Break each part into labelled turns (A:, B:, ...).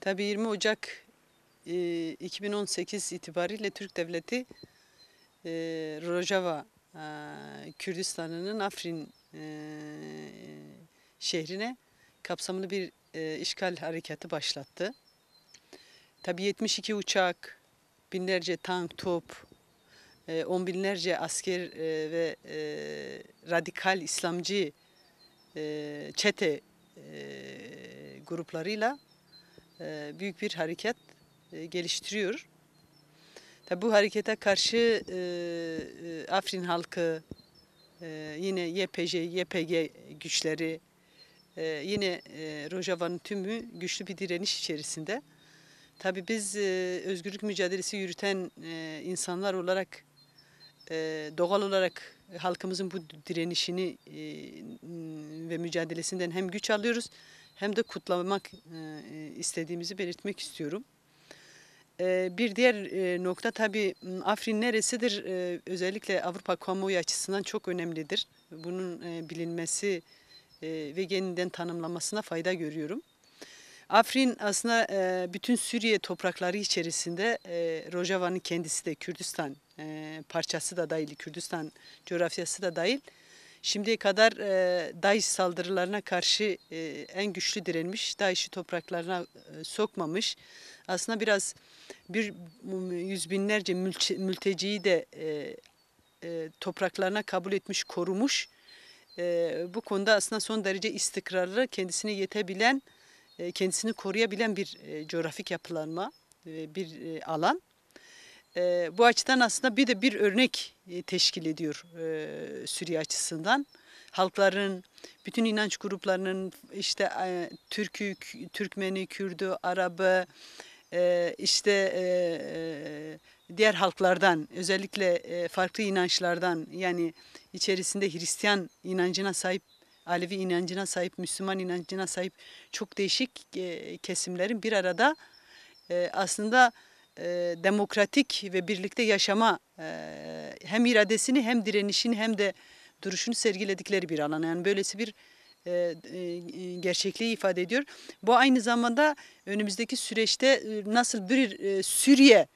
A: Tabii 20 Ocak 2018 e, itibariyle Türk Devleti e, Rojava e, Kürdistan'ının Afrin şehrine kapsamlı bir işgal harekatı başlattı. Tabii 72 uçak, binlerce tank, top, on binlerce asker ve radikal İslamcı çete gruplarıyla e, büyük bir hareket e, geliştiriyor. Tabi bu harekete karşı e, Afrin halkı, yine YPJ, YPG güçleri, yine Rojava'nın tümü güçlü bir direniş içerisinde. Tabi biz özgürlük mücadelesi yürüten insanlar olarak doğal olarak halkımızın bu direnişini ve mücadelesinden hem güç alıyoruz hem de kutlamak e, e, istediğimizi belirtmek istiyorum. E, bir diğer nokta tabii Afrin neresidir özellikle Avrupa kamuoyu açısından çok önemlidir. Bunun bilinmesi ve yeniden tanımlamasına fayda görüyorum. Afrin aslında bütün Suriye toprakları içerisinde Rojava'nın kendisi de Kürdistan parçası da dahil, Kürdistan coğrafyası da dahil Şimdiye kadar e, DAEŞ saldırılarına karşı e, en güçlü direnmiş, Daesh'i topraklarına e, sokmamış. Aslında biraz bir yüz binlerce mülçe, mülteciyi de e, e, topraklarına kabul etmiş, korumuş. E, bu konuda aslında son derece istikrarlı, kendisine yetebilen, e, kendisini koruyabilen bir e, coğrafik yapılanma, e, bir e, alan. E, bu açıdan aslında bir de bir örnek e, teşkil ediyor e, Suriye açısından. Halkların, bütün inanç gruplarının işte e, Türk'ü, Türkmeni, Kürdü, Arapı, e, işte e, e, diğer halklardan özellikle e, farklı inançlardan yani içerisinde Hristiyan inancına sahip Alevi inancına sahip, Müslüman inancına sahip çok değişik e, kesimlerin bir arada e, aslında e, demokratik ve birlikte yaşama e, hem iradesini hem direnişini hem de duruşunu sergiledikleri bir alan. Yani böylesi bir e, gerçekliği ifade ediyor. Bu aynı zamanda önümüzdeki süreçte nasıl bir Suriye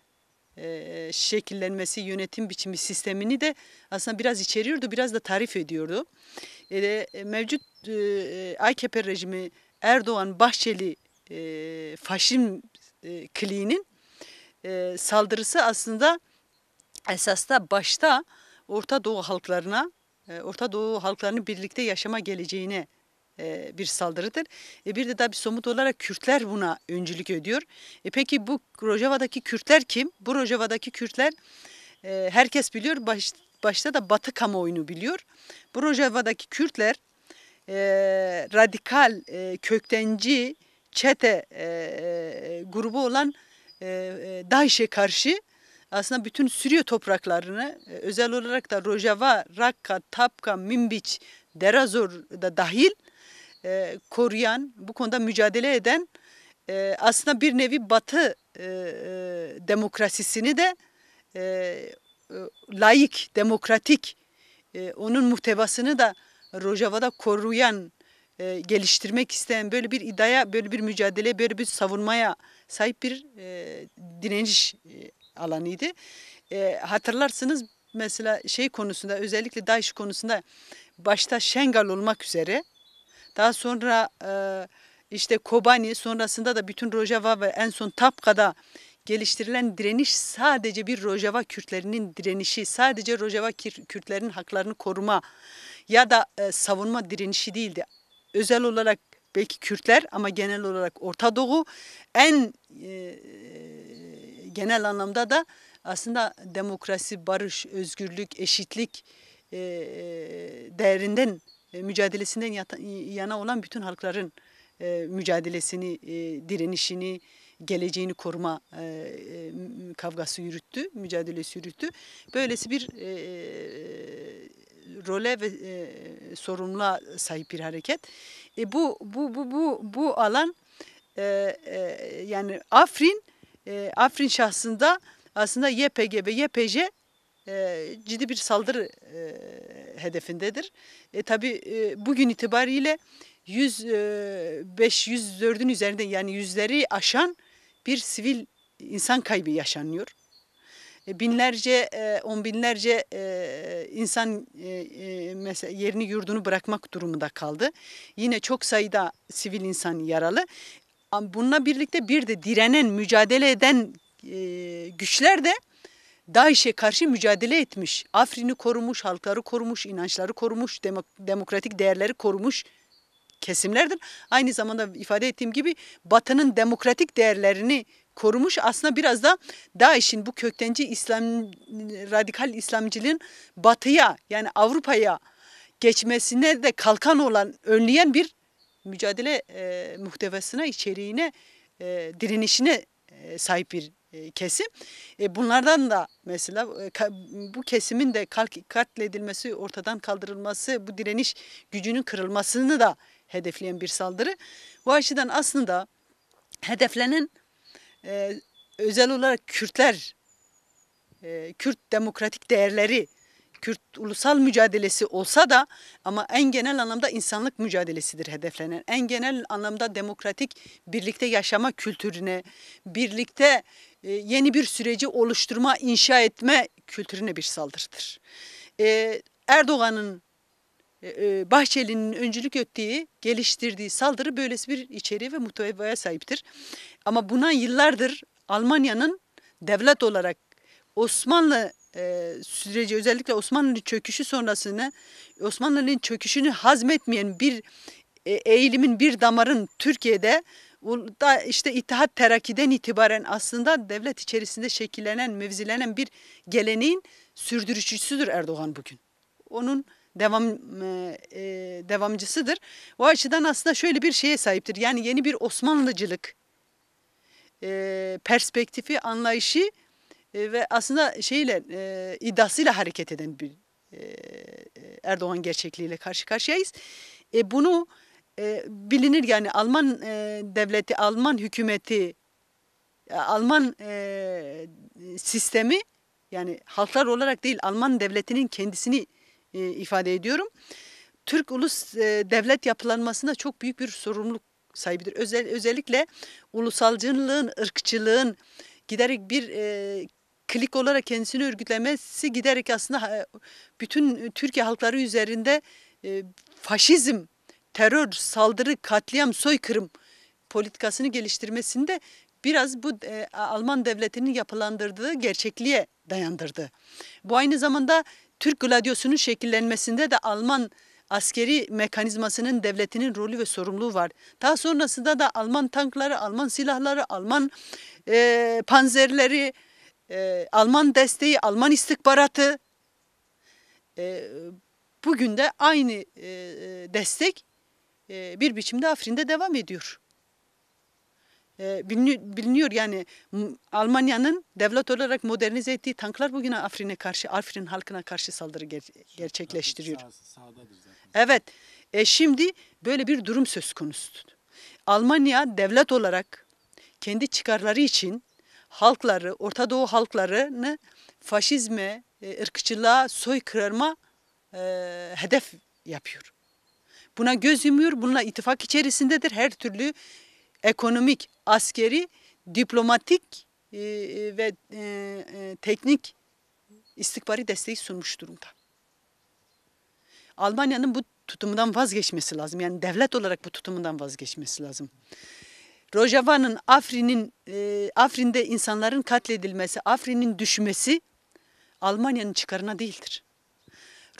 A: şekillenmesi, yönetim biçimi sistemini de aslında biraz içeriyordu, biraz da tarif ediyordu. mevcut AKP rejimi Erdoğan, Bahçeli, faşim faşizm kliğinin saldırısı aslında esasda başta Orta Doğu halklarına, Orta Doğu halklarının birlikte yaşama geleceğine bir saldırıdır. E, bir de tabii somut olarak Kürtler buna öncülük ediyor. E, peki bu Rojava'daki Kürtler kim? Bu Rojava'daki Kürtler herkes biliyor, baş, başta da Batı kamuoyunu biliyor. Bu Rojava'daki Kürtler radikal, köktenci, çete grubu olan e, e DAEŞ'e karşı aslında bütün sürüyor topraklarını. E, özel olarak da Rojava, Rakka, Tapka, Minbiç, Derazor da dahil e, koruyan, bu konuda mücadele eden e, aslında bir nevi batı e, e demokrasisini de e, e, laik, demokratik e, onun muhtevasını da Rojava'da koruyan, e, geliştirmek isteyen böyle bir idaya, böyle bir mücadele, böyle bir savunmaya sahip bir e, direniş e, alanıydı. E, hatırlarsınız mesela şey konusunda özellikle DAEŞ konusunda başta Şengal olmak üzere daha sonra e, işte Kobani sonrasında da bütün Rojava ve en son Tapka'da geliştirilen direniş sadece bir Rojava Kürtlerinin direnişi, sadece Rojava Kürtlerin haklarını koruma ya da e, savunma direnişi değildi. Özel olarak belki Kürtler ama genel olarak Orta Doğu en e, genel anlamda da aslında demokrasi, barış, özgürlük, eşitlik e, değerinden, e, mücadelesinden yata, yana olan bütün halkların e, mücadelesini, e, direnişini, geleceğini koruma e, e kavgası yürüttü, mücadelesi yürüttü. Böylesi bir e, role ve e, sorumluluğa sahip bir hareket. E, bu bu bu bu bu alan e, e, yani Afrin e, Afrin şahsında aslında YPG ve YPJ e, ciddi bir saldırı e, hedefindedir. E, tabii e, bugün itibariyle 105-104'ün üzerinde yani yüzleri aşan bir sivil insan kaybı yaşanıyor. E, binlerce, e, on binlerce e, insan yerini yurdunu bırakmak durumunda kaldı. Yine çok sayıda sivil insan yaralı. Bununla birlikte bir de direnen, mücadele eden güçler de DAEŞ'e karşı mücadele etmiş. Afrin'i korumuş, halkları korumuş, inançları korumuş, demokratik değerleri korumuş kesimlerdir. Aynı zamanda ifade ettiğim gibi Batı'nın demokratik değerlerini korumuş. Aslında biraz da DAEŞ'in bu köktenci İslam radikal İslamcılığın batıya yani Avrupa'ya geçmesine de kalkan olan önleyen bir mücadele e, muhtevasına, içeriğine, e, direnişine e, sahip bir e, kesim. E, bunlardan da mesela e, ka, bu kesimin de katledilmesi, ortadan kaldırılması, bu direniş gücünün kırılmasını da hedefleyen bir saldırı. Bu açıdan aslında hedeflenen e, özel olarak Kürtler, e, Kürt demokratik değerleri, Kürt ulusal mücadelesi olsa da ama en genel anlamda insanlık mücadelesidir hedeflenen. En genel anlamda demokratik birlikte yaşama kültürüne, birlikte e, yeni bir süreci oluşturma, inşa etme kültürüne bir saldırıdır. E, Erdoğan'ın e, e, Bahçeli'nin öncülük ettiği, geliştirdiği saldırı böylesi bir içeriğe ve muhtevaya sahiptir. Ama buna yıllardır Almanya'nın devlet olarak Osmanlı e, süreci özellikle Osmanlı'nın çöküşü sonrasını Osmanlı'nın çöküşünü hazmetmeyen bir e, eğilimin bir damarın Türkiye'de da işte İttihat Terakki'den itibaren aslında devlet içerisinde şekillenen, mevzilenen bir geleneğin sürdürücüsüdür Erdoğan bugün. Onun devam e, e, devamcısıdır. O açıdan aslında şöyle bir şeye sahiptir. Yani yeni bir Osmanlıcılık e, perspektifi, anlayışı e, ve aslında şeyle e, iddiasıyla hareket eden bir e, e Erdoğan gerçekliğiyle karşı karşıyayız. E, bunu e, bilinir yani Alman e, devleti, Alman hükümeti, e, Alman e, sistemi yani halklar olarak değil Alman devletinin kendisini e, ifade ediyorum. Türk ulus e, devlet yapılanmasında çok büyük bir sorumluluk sahibidir. Özel, özellikle ulusalcılığın, ırkçılığın giderek bir e, klik olarak kendisini örgütlemesi giderek aslında e, bütün Türkiye halkları üzerinde e, faşizm, terör, saldırı, katliam, soykırım politikasını geliştirmesinde biraz bu e, Alman devletinin yapılandırdığı gerçekliğe dayandırdı. Bu aynı zamanda Türk gladyosunun şekillenmesinde de Alman askeri mekanizmasının devletinin rolü ve sorumluluğu var. Daha sonrasında da Alman tankları, Alman silahları, Alman e, panzerleri, e, Alman desteği, Alman istihbaratı. E, bugün de aynı e, e destek e, bir biçimde Afrin'de devam ediyor. Ee, biliniyor, yani Almanya'nın devlet olarak modernize ettiği tanklar bugüne Afrin'e karşı, Afrin halkına karşı saldırı ger gerçekleştiriyor. Evet. E şimdi böyle bir durum söz konusu. Almanya devlet olarak kendi çıkarları için halkları, Orta Doğu halklarını faşizme, e, ırkçılığa, soykırıma e, hedef yapıyor. Buna göz yumuyor, bununla ittifak içerisindedir. Her türlü ekonomik, askeri, diplomatik e, e, ve e, teknik istikbari desteği sunmuş durumda. Almanya'nın bu tutumundan vazgeçmesi lazım. Yani devlet olarak bu tutumundan vazgeçmesi lazım. Rojava'nın Afrin'in Afrin'de insanların katledilmesi, Afrin'in düşmesi Almanya'nın çıkarına değildir.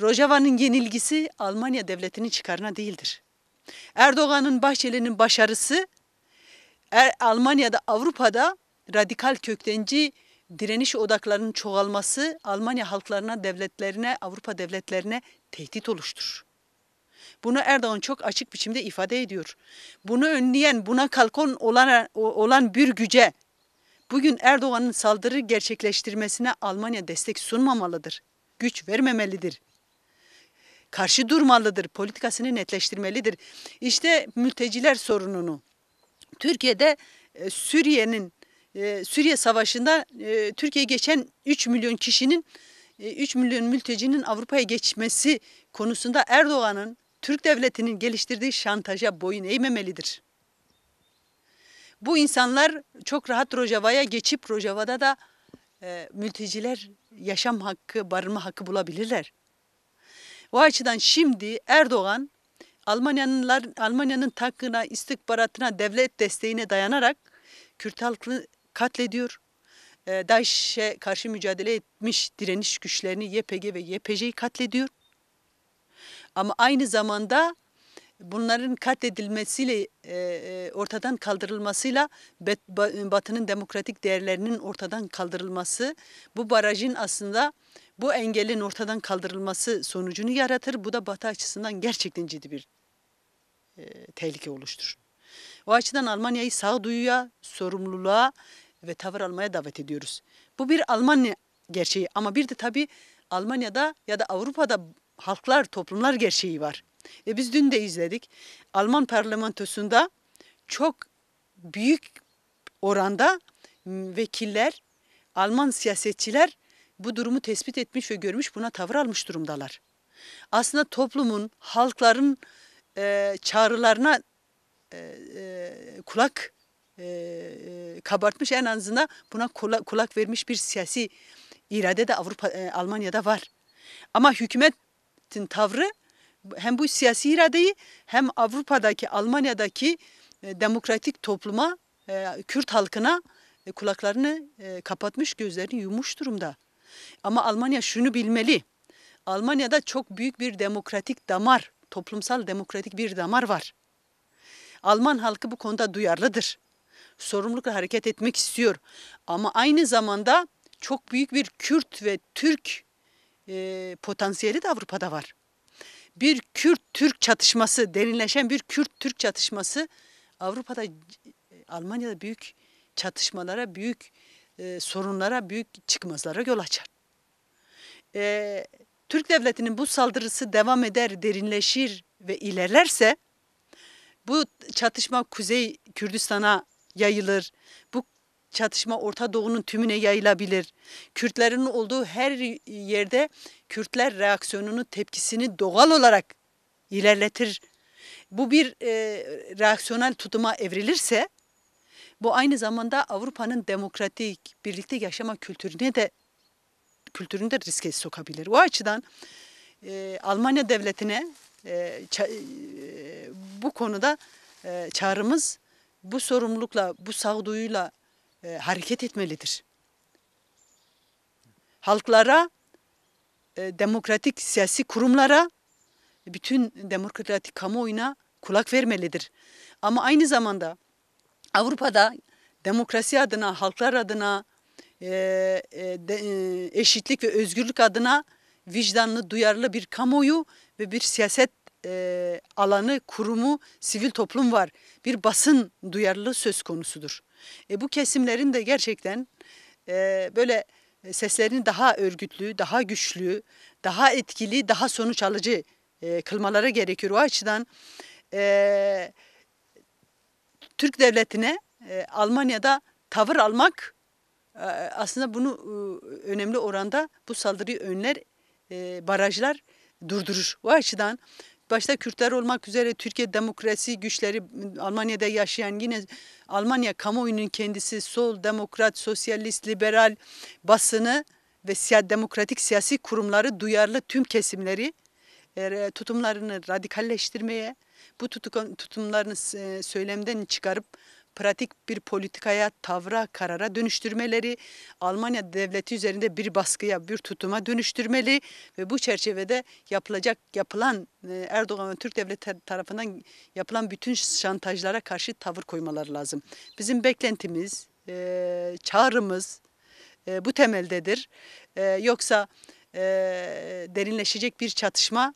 A: Rojava'nın yenilgisi Almanya devletinin çıkarına değildir. Erdoğan'ın Bahçeli'nin başarısı Er, Almanya'da, Avrupa'da radikal köktenci direniş odaklarının çoğalması Almanya halklarına, devletlerine, Avrupa devletlerine tehdit oluşturur. Bunu Erdoğan çok açık biçimde ifade ediyor. Bunu önleyen, buna kalkon olan, olan bir güce bugün Erdoğan'ın saldırı gerçekleştirmesine Almanya destek sunmamalıdır. Güç vermemelidir. Karşı durmalıdır, politikasını netleştirmelidir. İşte mülteciler sorununu, Türkiye'de e, Suriye'nin e, Suriye Savaşı'nda e, Türkiye'ye geçen 3 milyon kişinin 3 milyon mültecinin Avrupa'ya geçmesi konusunda Erdoğan'ın Türk devletinin geliştirdiği şantaja boyun eğmemelidir. Bu insanlar çok rahat Rojava'ya geçip Rojava'da da e, mülteciler yaşam hakkı, barınma hakkı bulabilirler. O açıdan şimdi Erdoğan Almanya'nınlar Almanya'nın tankına, istihbaratına, devlet desteğine dayanarak Kürt halkını katlediyor. E, ee, DAEŞ'e karşı mücadele etmiş direniş güçlerini YPG ve YPJ'yi katlediyor. Ama aynı zamanda bunların katledilmesiyle e, e ortadan kaldırılmasıyla Batı'nın demokratik değerlerinin ortadan kaldırılması bu barajın aslında bu engelin ortadan kaldırılması sonucunu yaratır. Bu da Batı açısından gerçekten ciddi bir e, tehlike oluşturur. O açıdan Almanya'yı sağduyuya, sorumluluğa ve tavır almaya davet ediyoruz. Bu bir Almanya gerçeği ama bir de tabii Almanya'da ya da Avrupa'da halklar, toplumlar gerçeği var. Ve biz dün de izledik. Alman parlamentosunda çok büyük oranda vekiller, Alman siyasetçiler bu durumu tespit etmiş ve görmüş buna tavır almış durumdalar. Aslında toplumun, halkların e, çağrılarına e, e, kulak e, kabartmış en azından buna kula, kulak vermiş bir siyasi irade de Avrupa e, Almanya'da var. Ama hükümetin tavrı hem bu siyasi iradeyi hem Avrupa'daki Almanya'daki e, demokratik topluma e, Kürt halkına e, kulaklarını e, kapatmış gözlerini yumuş durumda. Ama Almanya şunu bilmeli. Almanya'da çok büyük bir demokratik damar, toplumsal demokratik bir damar var. Alman halkı bu konuda duyarlıdır. Sorumlulukla hareket etmek istiyor. Ama aynı zamanda çok büyük bir Kürt ve Türk e, potansiyeli de Avrupa'da var. Bir Kürt-Türk çatışması, derinleşen bir Kürt-Türk çatışması Avrupa'da, e, Almanya'da büyük çatışmalara, büyük e, sorunlara büyük çıkmazlara yol açar. E, Türk devletinin bu saldırısı devam eder, derinleşir ve ilerlerse bu çatışma Kuzey Kürdistan'a yayılır. Bu çatışma Orta Doğu'nun tümüne yayılabilir. Kürtlerin olduğu her yerde Kürtler reaksiyonunu, tepkisini doğal olarak ilerletir. Bu bir e, reaksiyonel tutuma evrilirse bu aynı zamanda Avrupa'nın demokratik birlikte yaşama kültürüne de de riske sokabilir. O açıdan e, Almanya devletine e, ça, e, bu konuda e, çağrımız bu sorumlulukla, bu sağduyuyla e, hareket etmelidir. Halklara, e, demokratik siyasi kurumlara, bütün demokratik kamuoyuna kulak vermelidir. Ama aynı zamanda Avrupa'da demokrasi adına, halklar adına, e, e, de, e, eşitlik ve özgürlük adına vicdanlı, duyarlı bir kamuoyu ve bir siyaset e, alanı, kurumu, sivil toplum var. Bir basın duyarlı söz konusudur. E, bu kesimlerin de gerçekten e, böyle seslerini daha örgütlü, daha güçlü, daha etkili, daha sonuç alıcı e, kılmaları gerekiyor. O açıdan e, Türk devletine e, Almanya'da tavır almak e, aslında bunu e, önemli oranda bu saldırıyı önler, e, barajlar durdurur. O açıdan başta Kürtler olmak üzere Türkiye demokrasi güçleri Almanya'da yaşayan yine Almanya kamuoyunun kendisi sol, demokrat, sosyalist, liberal basını ve demokratik siyasi kurumları duyarlı tüm kesimleri e, tutumlarını radikalleştirmeye, bu tutuk, tutumlarını e, söylemden çıkarıp pratik bir politikaya, tavra, karara dönüştürmeleri, Almanya devleti üzerinde bir baskıya, bir tutuma dönüştürmeli ve bu çerçevede yapılacak, yapılan e, Erdoğan ve Türk devleti tarafından yapılan bütün şantajlara karşı tavır koymaları lazım. Bizim beklentimiz, çağrımız bu temeldedir. Yoksa derinleşecek bir çatışma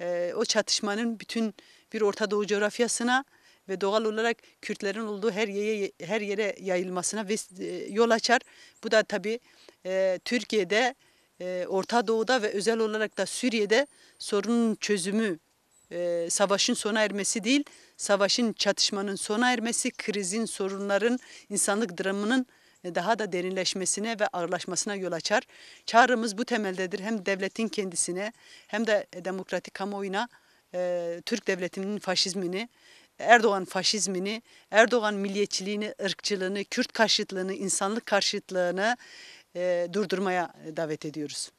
A: e, o çatışmanın bütün bir Orta Doğu coğrafyasına ve doğal olarak Kürtlerin olduğu her yere, her yere yayılmasına ve, e, yol açar. Bu da tabii e, Türkiye'de, e, Orta Doğu'da ve özel olarak da Suriye'de sorunun çözümü, e, savaşın sona ermesi değil, savaşın, çatışmanın sona ermesi, krizin, sorunların, insanlık dramının daha da derinleşmesine ve ağırlaşmasına yol açar. Çağrımız bu temeldedir. Hem devletin kendisine hem de e, demokratik kamuoyuna e, Türk devletinin faşizmini, Erdoğan faşizmini, Erdoğan milliyetçiliğini, ırkçılığını, Kürt karşıtlığını, insanlık karşıtlığını e, durdurmaya e, davet ediyoruz.